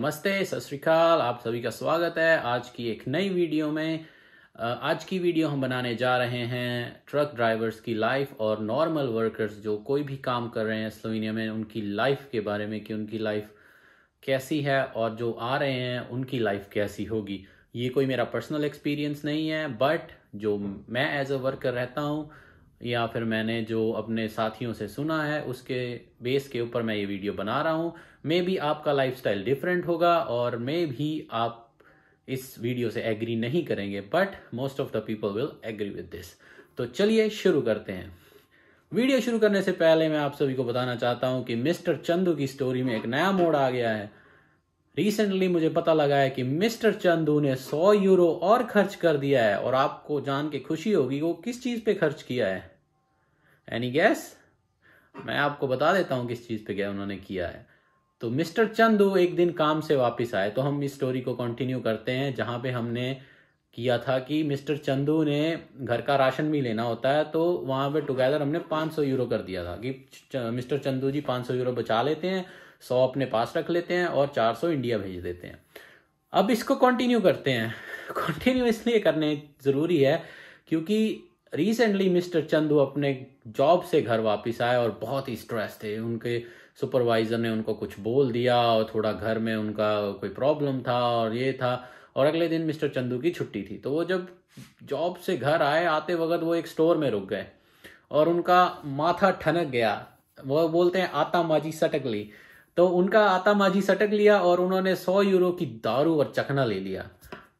नमस्ते सत श्रीकाल आप सभी का स्वागत है आज की एक नई वीडियो में आज की वीडियो हम बनाने जा रहे हैं ट्रक ड्राइवर्स की लाइफ और नॉर्मल वर्कर्स जो कोई भी काम कर रहे हैं स्लोवेनिया में उनकी लाइफ के बारे में कि उनकी लाइफ कैसी है और जो आ रहे हैं उनकी लाइफ कैसी होगी ये कोई मेरा पर्सनल एक्सपीरियंस नहीं है बट जो मैं एज अ वर्कर रहता हूँ या फिर मैंने जो अपने साथियों से सुना है उसके बेस के ऊपर मैं ये वीडियो बना रहा हूँ मे भी आपका लाइफ डिफरेंट होगा और मे भी आप इस वीडियो से एग्री नहीं करेंगे but most of the people will agree with this तो चलिए शुरू करते हैं वीडियो शुरू करने से पहले मैं आप सभी को बताना चाहता हूँ कि मिस्टर चंदू की स्टोरी में एक नया मोड़ आ गया है रिसेंटली मुझे पता लगा है कि मिस्टर चंदू ने 100 यूरो और खर्च कर दिया है और आपको जान के खुशी होगी वो किस चीज पे खर्च किया है एनी गैस मैं आपको बता देता हूँ किस चीज़ पे क्या उन्होंने किया है तो मिस्टर चंदू एक दिन काम से वापस आए तो हम इस स्टोरी को कंटिन्यू करते हैं जहाँ पे हमने किया था कि मिस्टर चंदू ने घर का राशन भी लेना होता है तो वहां पे टुगेदर हमने 500 यूरो कर दिया था कि मिस्टर चंदू जी 500 यूरो बचा लेते हैं 100 अपने पास रख लेते हैं और 400 इंडिया भेज देते हैं अब इसको कंटिन्यू करते हैं कंटिन्यू इसलिए करने ज़रूरी है क्योंकि रिसेंटली मिस्टर चंदू अपने जॉब से घर वापस आए और बहुत ही स्ट्रेस थे उनके सुपरवाइज़र ने उनको कुछ बोल दिया और थोड़ा घर में उनका कोई प्रॉब्लम था और ये था और अगले दिन मिस्टर चंदू की छुट्टी थी तो वो जब जॉब से घर आए आते वक्त वो एक स्टोर में रुक गए और उनका माथा ठनक गया वो बोलते हैं आता माजी सटक ली तो उनका आता माजी सटक लिया और उन्होंने सौ यूरो की दारू और चखना ले लिया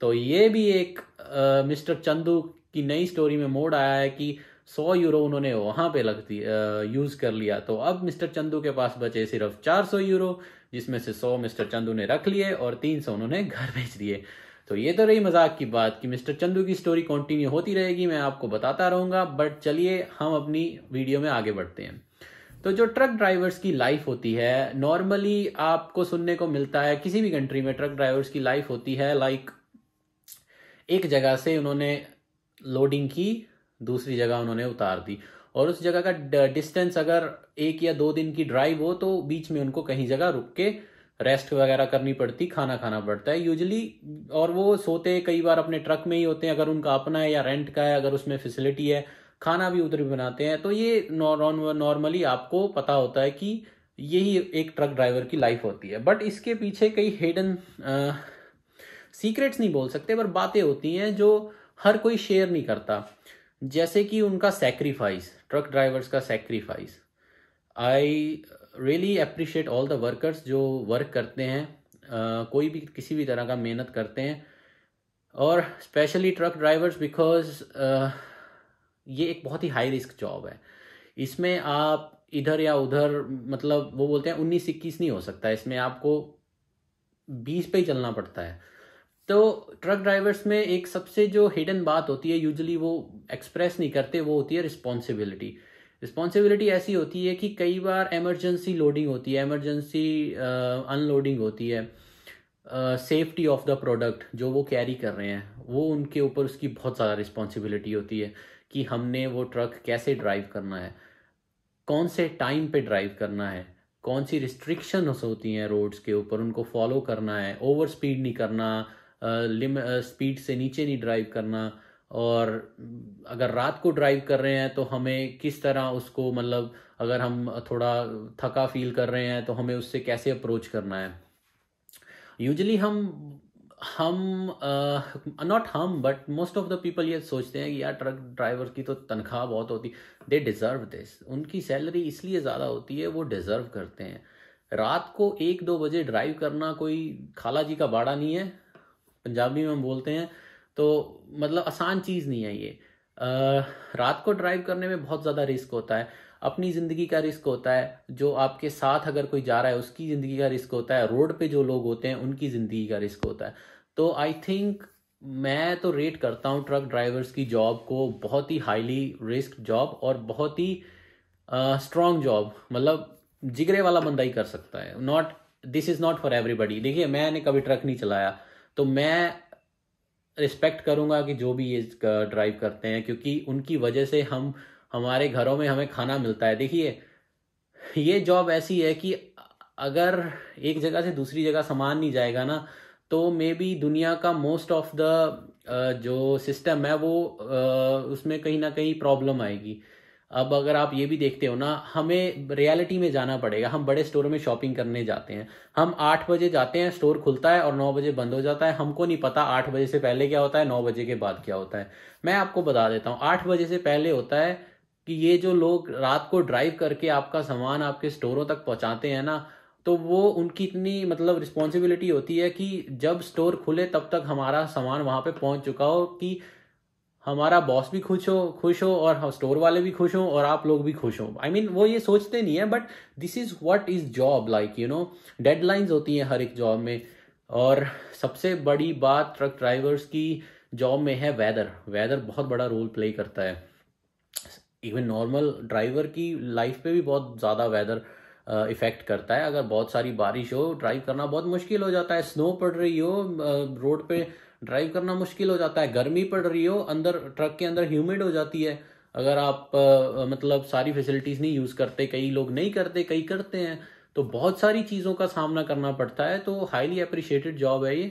तो ये भी एक आ, मिस्टर चंदू कि नई स्टोरी में मोड आया है कि सौ यूरो उन्होंने वहां पे लगती यूज़ कर लिया तो अब मिस्टर चंदू के पास बचे सिर्फ चार सौ यूरो जिसमें से सौ मिस्टर चंदू ने रख लिए और तीन सौ उन्होंने घर भेज दिए तो ये तो रही मजाक की बात कि मिस्टर चंदू की स्टोरी कंटिन्यू होती रहेगी मैं आपको बताता रहूंगा बट चलिए हम अपनी वीडियो में आगे बढ़ते हैं तो जो ट्रक ड्राइवर्स की लाइफ होती है नॉर्मली आपको सुनने को मिलता है किसी भी कंट्री में ट्रक ड्राइवर्स की लाइफ होती है लाइक एक जगह से उन्होंने लोडिंग की दूसरी जगह उन्होंने उतार दी और उस जगह का डिस्टेंस अगर एक या दो दिन की ड्राइव हो तो बीच में उनको कहीं जगह रुक के रेस्ट वगैरह करनी पड़ती खाना खाना पड़ता है यूजली और वो सोते कई बार अपने ट्रक में ही होते हैं अगर उनका अपना है या रेंट का है अगर उसमें फैसिलिटी है खाना भी उधर बनाते हैं तो ये नॉर्मली आपको पता होता है कि यही एक ट्रक ड्राइवर की लाइफ होती है बट इसके पीछे कई हिडन सीक्रेट्स नहीं बोल सकते पर बातें होती हैं जो हर कोई शेयर नहीं करता जैसे कि उनका सेक्रीफाइस ट्रक ड्राइवर्स का sacrifice I really appreciate all the workers जो वर्क करते हैं कोई भी किसी भी तरह का मेहनत करते हैं और स्पेशली ट्रक ड्राइवर्स बिकॉज ये एक बहुत ही हाई रिस्क जॉब है इसमें आप इधर या उधर मतलब वो बोलते हैं उन्नीस इक्कीस नहीं हो सकता इसमें आपको बीस पे ही चलना पड़ता है तो ट्रक ड्राइवर्स में एक सबसे जो हिडन बात होती है यूजली वो एक्सप्रेस नहीं करते वो होती है रिस्पॉन्सिबिलिटी रिस्पॉन्सिबिलिटी ऐसी होती है कि कई बार एमरजेंसी लोडिंग होती है एमरजेंसी अनलोडिंग uh, होती है सेफ्टी ऑफ द प्रोडक्ट जो वो कैरी कर रहे हैं वो उनके ऊपर उसकी बहुत ज़्यादा रिस्पॉन्सिबिलिटी होती है कि हमने वो ट्रक कैसे ड्राइव करना है कौन से टाइम पे ड्राइव करना है कौन सी रिस्ट्रिक्शन होती हैं रोड्स के ऊपर उनको फॉलो करना है ओवर स्पीड नहीं करना स्पीड से नीचे नहीं ड्राइव करना और अगर रात को ड्राइव कर रहे हैं तो हमें किस तरह उसको मतलब अगर हम थोड़ा थका फील कर रहे हैं तो हमें उससे कैसे अप्रोच करना है यूजली हम हम नॉट हम but most of the people ये सोचते हैं कि यार ट्रक ड्राइवर की तो तनख्वाह बहुत होती दे डिज़र्व दिस उनकी सैलरी इसलिए ज़्यादा होती है वो डिज़र्व करते हैं रात को एक दो बजे ड्राइव करना कोई खाला जी का बाड़ा नहीं है पंजाबी में हम बोलते हैं तो मतलब आसान चीज़ नहीं है ये रात को ड्राइव करने में बहुत ज़्यादा रिस्क होता है अपनी ज़िंदगी का रिस्क होता है जो आपके साथ अगर कोई जा रहा है उसकी ज़िंदगी का रिस्क होता है रोड पे जो लोग होते हैं उनकी ज़िंदगी का रिस्क होता है तो आई थिंक मैं तो रेट करता हूँ ट्रक ड्राइवर्स की जॉब को बहुत ही हाईली रिस्क जॉब और बहुत ही स्ट्रॉन्ग जॉब मतलब जिगरे वाला बंदा ही कर सकता है not this is not for everybody देखिए मैंने कभी ट्रक नहीं चलाया तो मैं रिस्पेक्ट करूंगा कि जो भी ये ड्राइव करते हैं क्योंकि उनकी वजह से हम हमारे घरों में हमें खाना मिलता है देखिए ये जॉब ऐसी है कि अगर एक जगह से दूसरी जगह सामान नहीं जाएगा ना तो मे बी दुनिया का मोस्ट ऑफ द जो सिस्टम है वो उसमें कहीं ना कहीं प्रॉब्लम आएगी अब अगर आप ये भी देखते हो ना हमें रियलिटी में जाना पड़ेगा हम बड़े स्टोर में शॉपिंग करने जाते हैं हम आठ बजे जाते हैं स्टोर खुलता है और नौ बजे बंद हो जाता है हमको नहीं पता आठ बजे से पहले क्या होता है नौ बजे के बाद क्या होता है मैं आपको बता देता हूँ आठ बजे से पहले होता है कि ये जो लोग रात को ड्राइव करके आपका सामान आपके स्टोरों तक पहुँचाते हैं ना तो वो उनकी इतनी मतलब रिस्पॉन्सिबिलिटी होती है कि जब स्टोर खुले तब तक हमारा सामान वहाँ पे पहुँच चुका हो कि हमारा बॉस भी खुश हो खुश हो और हम स्टोर वाले भी खुश हो और आप लोग भी खुश हो आई I मीन mean, वो ये सोचते नहीं है but this is what is job like you know deadlines होती हैं हर एक जॉब में और सबसे बड़ी बात ट्रक ड्राइवर्स की जॉब में है वेदर वेदर बहुत बड़ा रोल प्ले करता है इवन नॉर्मल ड्राइवर की लाइफ पे भी बहुत ज़्यादा वेदर इफ़ेक्ट uh, करता है अगर बहुत सारी बारिश हो ड्राइव करना बहुत मुश्किल हो जाता है स्नो पड़ रही हो रोड uh, पे ड्राइव करना मुश्किल हो जाता है गर्मी पड़ रही हो अंदर ट्रक के अंदर ह्यूमिड हो जाती है अगर आप आ, मतलब सारी फैसिलिटीज़ नहीं यूज़ करते कई लोग नहीं करते कई करते हैं तो बहुत सारी चीज़ों का सामना करना पड़ता है तो हाईली अप्रिशिएटेड जॉब है ये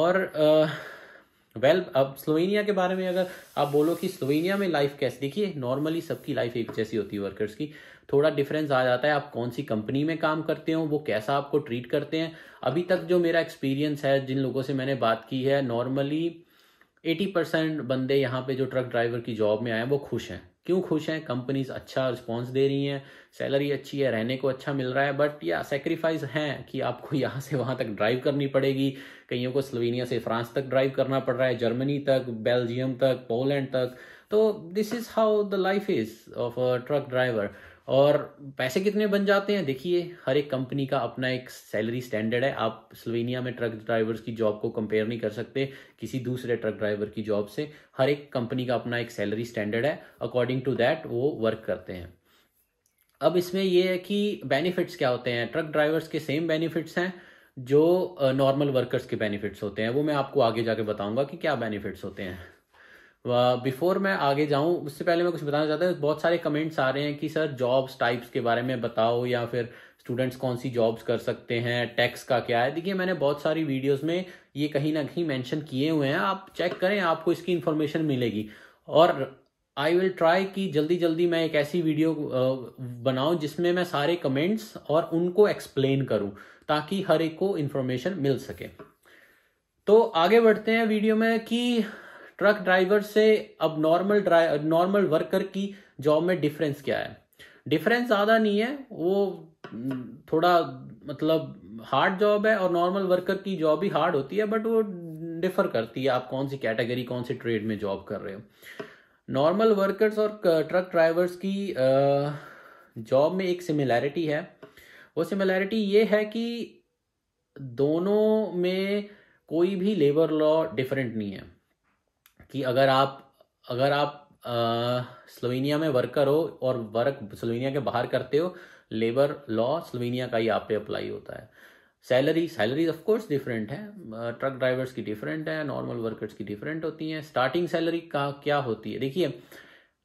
और आ, वेल well, अब स्लोवेनिया के बारे में अगर आप बोलो कि स्लोवेनिया में लाइफ कैसे देखिए नॉर्मली सबकी लाइफ एक जैसी होती है वर्कर्स की थोड़ा डिफरेंस आ जाता है आप कौन सी कंपनी में काम करते हो वो कैसा आपको ट्रीट करते हैं अभी तक जो मेरा एक्सपीरियंस है जिन लोगों से मैंने बात की है नॉर्मली एटी परसेंट बंदे यहाँ पे जो ट्रक ड्राइवर की जॉब में आए हैं वो खुश हैं क्यों खुश हैं कंपनीज अच्छा रिस्पॉन्स दे रही हैं सैलरी अच्छी है रहने को अच्छा मिल रहा है बट या सेक्रीफाइस हैं कि आपको यहाँ से वहाँ तक ड्राइव करनी पड़ेगी कईयों को स्लोवेनिया से फ्रांस तक ड्राइव करना पड़ रहा है जर्मनी तक बेल्जियम तक पोलैंड तक तो this is how the life is of a truck driver और पैसे कितने बन जाते हैं देखिए हर एक कंपनी का अपना एक सैलरी स्टैंडर्ड है आप स्लोवेनिया में ट्रक ड्राइवर्स की जॉब को कंपेयर नहीं कर सकते किसी दूसरे ट्रक ड्राइवर की जॉब से हर एक कंपनी का अपना एक सैलरी स्टैंडर्ड है अकॉर्डिंग टू दैट वो वर्क करते हैं अब इसमें यह है कि बेनिफिट्स क्या होते हैं ट्रक ड्राइवर्स के सेम बेनिफिट्स हैं जो नॉर्मल वर्कर्स के बेनिफिट्स होते हैं वो मैं आपको आगे जाके बताऊंगा कि क्या बेनिफिट्स होते हैं बिफोर मैं आगे जाऊं उससे पहले मैं कुछ बताना चाहता हूँ बहुत सारे कमेंट्स आ रहे हैं कि सर जॉब्स टाइप्स के बारे में बताओ या फिर स्टूडेंट्स कौन सी जॉब्स कर सकते हैं टैक्स का क्या है देखिए मैंने बहुत सारी वीडियोस में ये कहीं ना कहीं मेंशन किए हुए हैं आप चेक करें आपको इसकी इन्फॉर्मेशन मिलेगी और आई विल ट्राई कि जल्दी जल्दी मैं एक ऐसी वीडियो बनाऊं जिसमें मैं सारे कमेंट्स और उनको एक्सप्लेन करूं ताकि हर एक को इन्फॉर्मेशन मिल सके तो आगे बढ़ते हैं वीडियो में कि ट्रक ड्राइवर से अब नॉर्मल ड्राइवर नॉर्मल वर्कर की जॉब में डिफरेंस क्या है डिफरेंस ज़्यादा नहीं है वो हम्म, थोड़ा मतलब हार्ड जॉब है और नॉर्मल वर्कर की जॉब भी हार्ड होती है बट वो डिफर करती है आप कौन सी कैटेगरी कौन सी ट्रेड में जॉब कर रहे हो नॉर्मल वर्कर्स और ट्रक ड्राइवर्स की जॉब में एक सिमिलैरिटी है वो सिमिलैरिटी ये है कि दोनों में कोई भी लेबर लॉ डिफरेंट नहीं है कि अगर आप अगर आप स्लोवेनिया में वर्कर हो और वर्क स्लोवेनिया के बाहर करते हो लेबर लॉ स्लोवेनिया का ही आप पे अप्लाई होता है salary salary of course different है ट्रक ड्राइवर्स की डिफरेंट है नॉर्मल वर्कर्स की डिफरेंट होती हैं स्टार्टिंग सैलरी का क्या होती है देखिए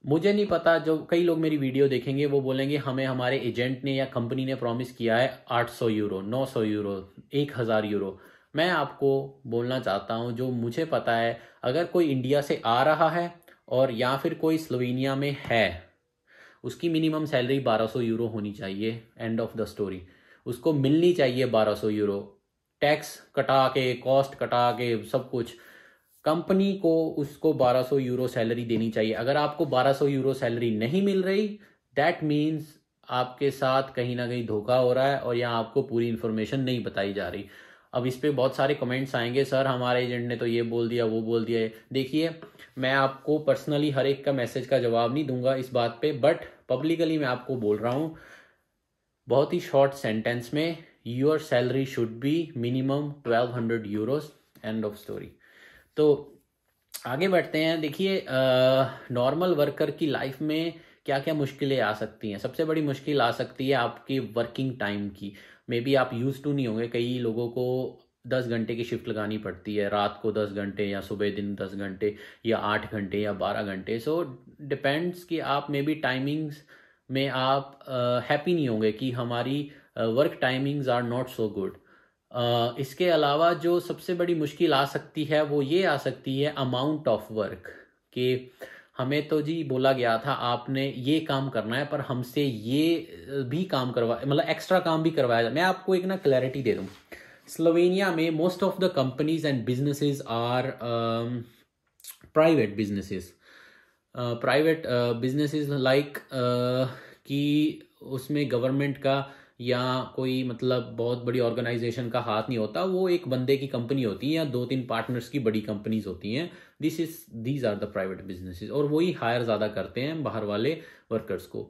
मुझे नहीं पता जो कई लोग मेरी वीडियो देखेंगे वो बोलेंगे हमें हमारे एजेंट ने या कंपनी ने प्रॉमिस किया है 800 यूरो 900 यूरो 1000 यूरो मैं आपको बोलना चाहता हूँ जो मुझे पता है अगर कोई इंडिया से आ रहा है और या फिर कोई स्लोवेनिया में है उसकी मिनिमम सैलरी 1200 यूरो होनी चाहिए एंड ऑफ द स्टोरी उसको मिलनी चाहिए 1200 यूरो टैक्स कटा के कॉस्ट कटा के सब कुछ कंपनी को उसको 1200 यूरो सैलरी देनी चाहिए अगर आपको 1200 यूरो सैलरी नहीं मिल रही दैट मीन्स आपके साथ कहीं ना कहीं धोखा हो रहा है और या आपको पूरी इन्फॉर्मेशन नहीं बताई जा रही अब इस पर बहुत सारे कमेंट्स आएंगे सर हमारे एजेंट ने तो ये बोल दिया वो बोल दिया देखिए मैं आपको पर्सनली हर एक का मैसेज का जवाब नहीं दूंगा इस बात पे बट पब्लिकली मैं आपको बोल रहा हूँ बहुत ही शॉर्ट सेंटेंस में your salary should be minimum twelve hundred euros end of story तो आगे बढ़ते हैं देखिए नॉर्मल वर्कर की लाइफ में क्या क्या मुश्किलें आ सकती हैं सबसे बड़ी मुश्किल आ सकती है आपकी वर्किंग टाइम की मे बी आप यूज़ टू नहीं होंगे कई लोगों को दस घंटे की शिफ्ट लगानी पड़ती है रात को दस घंटे या सुबह दिन दस घंटे या आठ घंटे या बारह घंटे सो डिपेंड्स कि आप मे बी टाइमिंग्स में आप हैप्पी uh, नहीं होंगे कि हमारी work timings are not so good इसके अलावा जो सबसे बड़ी मुश्किल आ सकती है वो ये आ सकती है अमाउंट ऑफ वर्क कि uh, हमें तो जी बोला गया था आपने ये काम करना है पर हमसे ये भी काम करवा मतलब एक्स्ट्रा काम भी करवाया मैं आपको एक ना क्लैरिटी दे दूँ स्लोवेनिया में most of the companies and businesses are private businesses private businesses like कि उसमें गवर्नमेंट का या कोई मतलब बहुत बड़ी ऑर्गेनाइजेशन का हाथ नहीं होता वो एक बंदे की कंपनी होती है या दो तीन पार्टनर्स की बड़ी कंपनीज होती हैं this is these are the private business और वही हायर ज़्यादा करते हैं बाहर वाले वर्कर्स को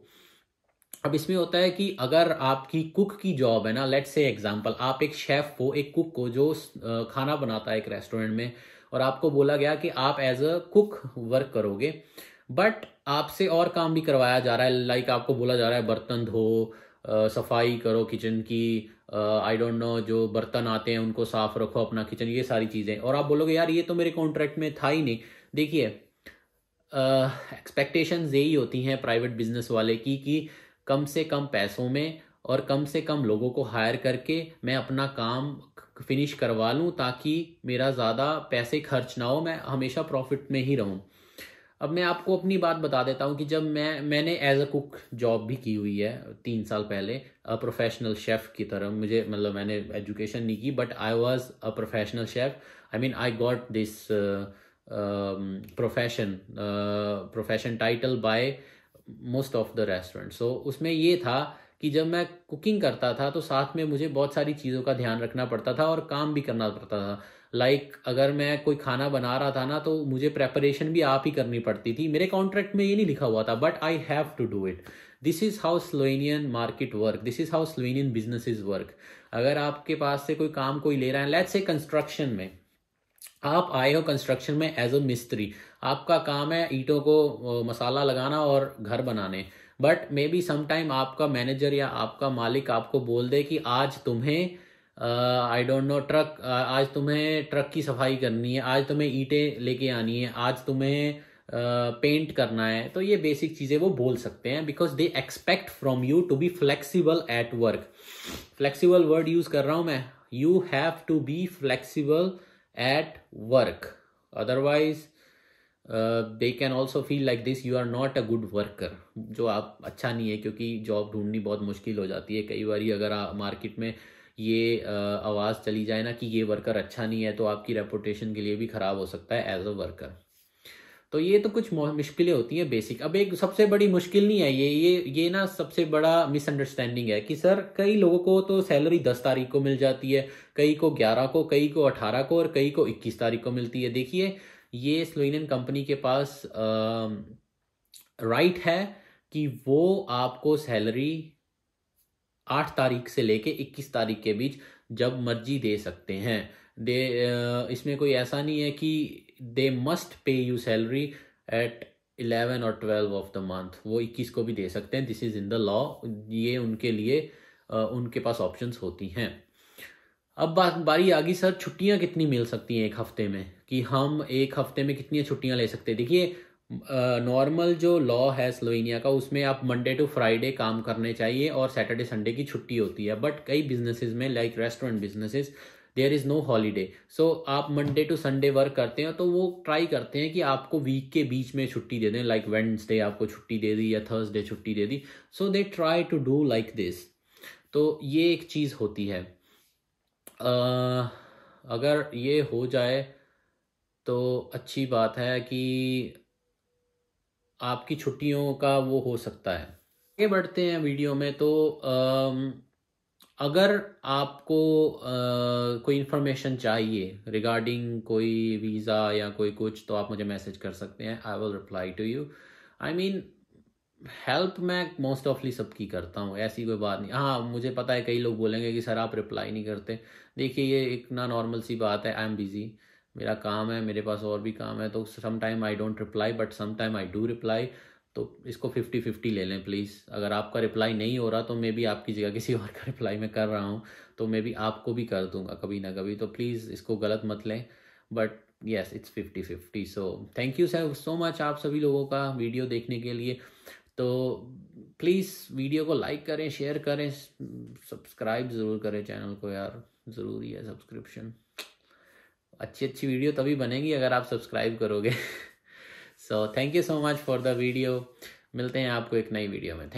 अब इसमें होता है कि अगर आपकी कुक की जॉब है ना लेट्स से एग्जाम्पल आप एक शेफ़ को एक कुक को जो खाना बनाता है एक रेस्टोरेंट में और आपको बोला गया कि आप एज अ कुक वर्क करोगे बट आपसे और काम भी करवाया जा रहा है लाइक आपको बोला जा रहा है बर्तन धो सफाई करो किचन की आई डोंट नो जो बर्तन आते हैं उनको साफ रखो अपना किचन ये सारी चीज़ें और आप बोलोगे यार ये तो मेरे कॉन्ट्रैक्ट में था ही नहीं देखिए एक्सपेक्टेशन यही होती हैं प्राइवेट बिजनेस वाले की कि कम से कम पैसों में और कम से कम लोगों को हायर करके मैं अपना काम फिनिश करवा लूँ ताकि मेरा ज़्यादा पैसे खर्च ना हो मैं हमेशा प्रॉफिट में ही रहूँ अब मैं आपको अपनी बात बता देता हूँ कि जब मैं मैंने एज अ कुक जॉब भी की हुई है तीन साल पहले अ प्रोफेशनल शेफ़ की तरह मुझे मतलब मैंने एजुकेशन नहीं की but I was a professional chef I mean I got this profession profession title by most of the restaurant so उसमें ये था कि जब मैं कुकिंग करता था तो साथ में मुझे बहुत सारी चीज़ों का ध्यान रखना पड़ता था और काम भी करना पड़ता था लाइक like, अगर मैं कोई खाना बना रहा था ना तो मुझे प्रेपरेशन भी आप ही करनी पड़ती थी मेरे कॉन्ट्रैक्ट में ये नहीं लिखा हुआ था but I have to do it this is how Slovenian market work this is how Slovenian business is work अगर आपके पास से कोई काम कोई ले रहा है लेट्स से कंस्ट्रक्शन में आप आए हो कंस्ट्रक्शन में एज अ मिस्त्री आपका काम है ईटों को मसाला लगाना और घर बनाने बट मे बी समाइम आपका मैनेजर या आपका मालिक आपको बोल दे कि आज तुम्हें आई डोंट नो ट्रक आज तुम्हें ट्रक की सफाई करनी है आज तुम्हें ईटे लेके आनी है आज तुम्हें पेंट uh, करना है तो ये बेसिक चीज़ें वो बोल सकते हैं because they expect from you to be flexible at work flexible word use कर रहा हूँ मैं you have to be flexible at work otherwise they can also feel like this you are not a good worker जो आप अच्छा नहीं है क्योंकि जॉब ढूंढनी बहुत मुश्किल हो जाती है कई बार अगर मार्केट में ये आवाज़ चली जाए ना कि ये वर्कर अच्छा नहीं है तो आपकी रेपुटेशन के लिए भी ख़राब हो सकता है एज अ वर्कर तो ये तो कुछ मुश्किलें होती हैं बेसिक अब एक सबसे बड़ी मुश्किल नहीं है ये ये ये ना सबसे बड़ा मिसअंडरस्टैंडिंग है कि सर कई लोगों को तो सैलरी दस तारीख को मिल जाती है कई को ग्यारह को कई को अठारह को और कई को इक्कीस तारीख को मिलती है देखिए ये स्लोनियन कंपनी के पास आ, राइट है कि वो आपको सैलरी आठ तारीख से लेके इक्कीस तारीख के बीच जब मर्जी दे सकते हैं दे इसमें कोई ऐसा नहीं है कि they must pay you salary at eleven और ट्वेल्व ऑफ द मंथ वो इक्कीस को भी दे सकते हैं this is in the law ये उनके लिए उनके पास ऑप्शन होती हैं अब बात बारी आ गई सर छुट्टियां कितनी मिल सकती हैं एक हफ्ते में कि हम एक हफ्ते में कितनी छुट्टियां ले सकते हैं देखिए नॉर्मल जो लॉ है स्लोवेनिया का उसमें आप मंडे टू फ्राइडे काम करने चाहिए और सैटरडे संडे की छुट्टी होती है बट कई बिजनेसेस में like restaurant businesses there is no holiday so आप मंडे टू संडे वर्क करते हैं तो वो ट्राई करते हैं कि आपको वीक के बीच में छुट्टी दे दें लाइक वेंसडे आपको छुट्टी दे दी या थर्सडे छुट्टी दे दी so they try to do like this तो ये एक चीज़ होती है uh, अगर ये हो जाए तो अच्छी बात है कि आपकी छुट्टियों का वो हो सकता है आगे बढ़ते हैं वीडियो में तो अगर आपको कोई इन्फॉर्मेशन चाहिए रिगार्डिंग कोई वीज़ा या कोई कुछ तो आप मुझे मैसेज कर सकते हैं I will reply to you I mean help मैं मोस्ट ऑफली सबकी करता हूँ ऐसी कोई बात नहीं हाँ मुझे पता है कई लोग बोलेंगे कि सर आप रिप्लाई नहीं करते देखिए ये एक ना नॉर्मल सी बात है आई एम बिज़ी मेरा काम है मेरे पास और भी काम है तो some time I don't reply but some time I do reply तो इसको फिफ्टी फिफ्टी ले लें प्लीज़ अगर आपका रिप्लाई नहीं हो रहा तो मे भी आपकी जगह किसी और का रिप्लाई मैं कर रहा हूँ तो मे भी आपको भी कर दूंगा कभी ना कभी तो प्लीज़ इसको गलत मत लें but yes it's fifty fifty so thank you sir so much आप सभी लोगों का वीडियो देखने के लिए तो प्लीज़ वीडियो को लाइक करें शेयर करें सब्सक्राइब ज़रूर करें चैनल को यार ज़रूरी है सब्सक्रिप्शन अच्छी अच्छी वीडियो तभी बनेगी अगर आप सब्सक्राइब करोगे so thank you so much for the video मिलते हैं आपको एक नई वीडियो में थैंक